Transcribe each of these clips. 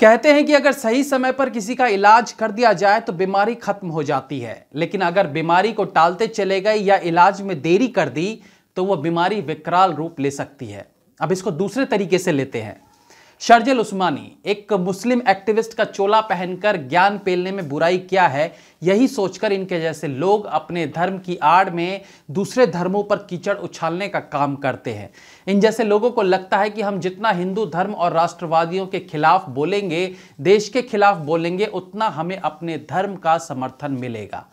कहते हैं कि अगर सही समय पर किसी का इलाज कर दिया जाए तो बीमारी खत्म हो जाती है लेकिन अगर बीमारी को टालते चले गए या इलाज में देरी कर दी तो वह बीमारी विकराल रूप ले सकती है अब इसको दूसरे तरीके से लेते हैं शर्जिल उस्मानी एक मुस्लिम एक्टिविस्ट का चोला पहनकर ज्ञान पेलने में बुराई क्या है यही सोचकर इनके जैसे लोग अपने धर्म की आड़ में दूसरे धर्मों पर कीचड़ उछालने का काम करते हैं इन जैसे लोगों को लगता है कि हम जितना हिंदू धर्म और राष्ट्रवादियों के खिलाफ बोलेंगे देश के खिलाफ बोलेंगे उतना हमें अपने धर्म का समर्थन मिलेगा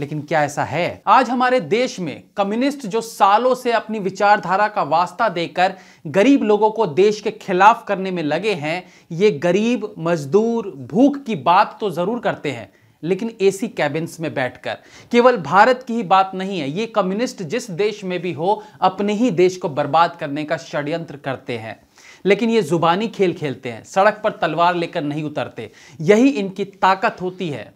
लेकिन क्या ऐसा है आज हमारे देश में कम्युनिस्ट जो सालों से अपनी विचारधारा का वास्ता देकर गरीब लोगों को देश के खिलाफ करने में लगे हैं ये गरीब मजदूर भूख की बात तो जरूर करते हैं लेकिन एसी कैबिन्स में बैठकर केवल भारत की ही बात नहीं है ये कम्युनिस्ट जिस देश में भी हो अपने ही देश को बर्बाद करने का षड्यंत्र करते हैं लेकिन ये जुबानी खेल खेलते हैं सड़क पर तलवार लेकर नहीं उतरते यही इनकी ताकत होती है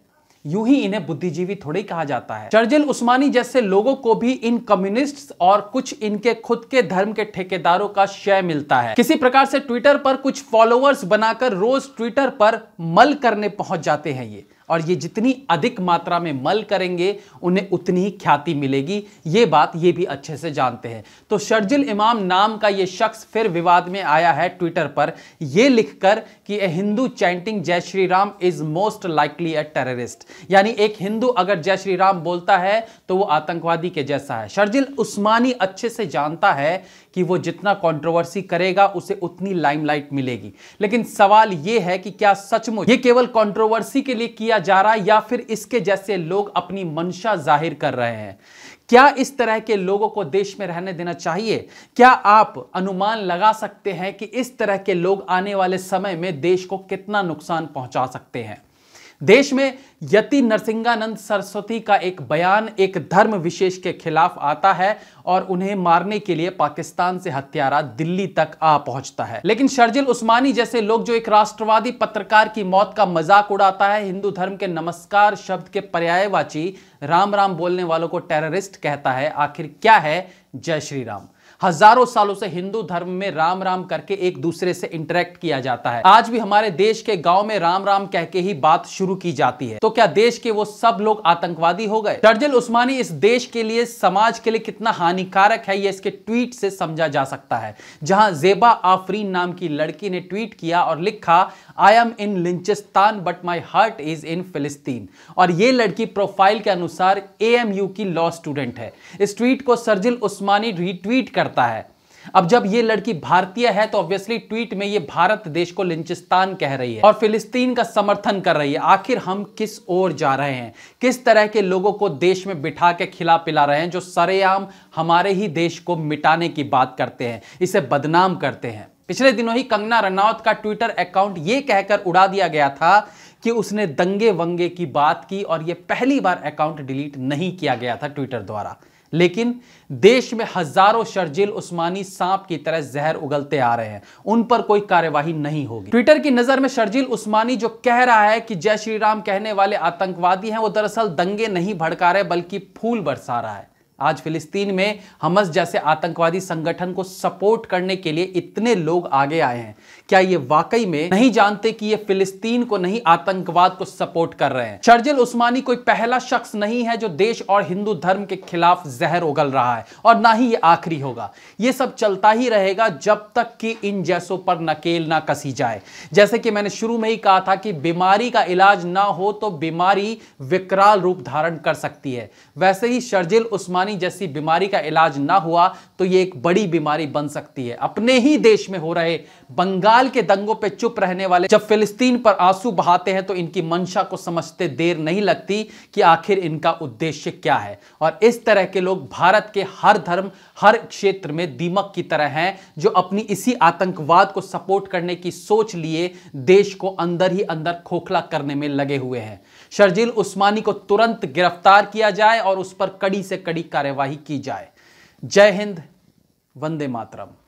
यूं ही इन्हें बुद्धिजीवी थोड़ी कहा जाता है चर्जिल उस्मानी जैसे लोगों को भी इन कम्युनिस्ट और कुछ इनके खुद के धर्म के ठेकेदारों का शय मिलता है किसी प्रकार से ट्विटर पर कुछ फॉलोअर्स बनाकर रोज ट्विटर पर मल करने पहुंच जाते हैं ये और ये जितनी अधिक मात्रा में मल करेंगे उन्हें उतनी ही ख्याति मिलेगी ये बात ये भी अच्छे से जानते हैं तो शर्जिल इमाम नाम का ये शख्स फिर विवाद में आया है ट्विटर पर यह लिखकर कि ए Hindu chanting Jai Shri Ram is most likely a terrorist यानी एक हिंदू अगर जय श्री राम बोलता है तो वो आतंकवादी के जैसा है शर्जिल उस्मानी अच्छे से जानता है कि वो जितना कॉन्ट्रोवर्सी करेगा उसे उतनी लाइमलाइट मिलेगी लेकिन सवाल यह है कि क्या सचमुच ये केवल कॉन्ट्रोवर्सी के लिए किया जा रहा है या फिर इसके जैसे लोग अपनी मंशा जाहिर कर रहे हैं क्या इस तरह के लोगों को देश में रहने देना चाहिए क्या आप अनुमान लगा सकते हैं कि इस तरह के लोग आने वाले समय में देश को कितना नुकसान पहुंचा सकते हैं देश में यति नरसिंहानंद सरस्वती का एक बयान एक धर्म विशेष के खिलाफ आता है और उन्हें मारने के लिए पाकिस्तान से हत्यारा दिल्ली तक आ पहुंचता है लेकिन शर्जिल उस्मानी जैसे लोग जो एक राष्ट्रवादी पत्रकार की मौत का मजाक उड़ाता है हिंदू धर्म के नमस्कार शब्द के पर्यायवाची राम राम बोलने वालों को टेररिस्ट कहता है आखिर क्या है जय श्री राम हजारों सालों से हिंदू धर्म में राम राम करके एक दूसरे से इंटरेक्ट किया जाता है आज भी हमारे देश के गाँव में राम राम कह के ही बात शुरू की जाती है तो क्या देश के वो सब लोग आतंकवादी हो गए शर्जिल उस्मानी इस देश के लिए समाज के लिए कितना हानिकारक है ये इसके ट्वीट से समझा जा सकता है जहां जेबा आफरीन नाम की लड़की ने ट्वीट किया और लिखा I am in Lynchistan but my heart is in Palestine और ये लड़की प्रोफाइल के अनुसार यू की लॉ स्टूडेंट है इस ट्वीट को सर्जिल उस्मानी रिट्वीट करता है अब जब ये लड़की भारतीय है तो ऑब्वियसली ट्वीट में ये भारत देश को लिंचिस्तान कह रही है और फिलिस्तीन का समर्थन कर रही है आखिर हम किस ओर जा रहे हैं किस तरह के लोगों को देश में बिठा के खिला पिला रहे हैं जो सरेआम हमारे ही देश को मिटाने की बात करते हैं इसे बदनाम करते हैं पिछले दिनों ही कंगना रनौत का ट्विटर अकाउंट यह कहकर उड़ा दिया गया था कि उसने दंगे वंगे की बात की और यह पहली बार अकाउंट डिलीट नहीं किया गया था ट्विटर द्वारा लेकिन देश में हजारों शर्जिल उस्मानी सांप की तरह जहर उगलते आ रहे हैं उन पर कोई कार्यवाही नहीं होगी ट्विटर की नजर में शर्जिल उस्मानी जो कह रहा है कि जय श्री राम कहने वाले आतंकवादी हैं वो दरअसल दंगे नहीं भड़का रहे बल्कि फूल बरसा रहा है आज फिलिस्तीन में हमस जैसे आतंकवादी संगठन को सपोर्ट करने के लिए इतने लोग आगे आए हैं क्या ये वाकई में नहीं जानते कि ये फिलिस्तीन को नहीं आतंकवाद को सपोर्ट कर रहे हैं शर्जिल उस्मानी कोई पहला शख्स नहीं है जो देश और हिंदू धर्म के खिलाफ जहर उगल रहा है और ना ही ये आखिरी होगा ये सब चलता ही रहेगा जब तक कि इन जैसों पर नकेल ना कसी जाए जैसे कि मैंने शुरू में ही कहा था कि बीमारी का इलाज ना हो तो बीमारी विकराल रूप धारण कर सकती है वैसे ही शर्जिल उस्मानी परेशानी जैसी बीमारी का इलाज ना हुआ तो ये एक बड़ी बीमारी बन सकती है अपने ही देश में हो रहे बंगाल के दंगों पे चुप रहने वाले जब फिलिस्तीन पर आंसू बहाते हैं तो इनकी मंशा को समझते देर नहीं लगती कि आखिर इनका उद्देश्य क्या है और इस तरह के लोग भारत के हर धर्म हर क्षेत्र में दीमक की तरह हैं जो अपनी इसी आतंकवाद को सपोर्ट करने की सोच लिए देश को अंदर ही अंदर खोखला करने में लगे हुए हैं शर्जील उस्मानी को तुरंत गिरफ्तार किया जाए और उस पर कड़ी से कड़ी कार्रवाई कार्यवाही की जाए जय हिंद वंदे मातरम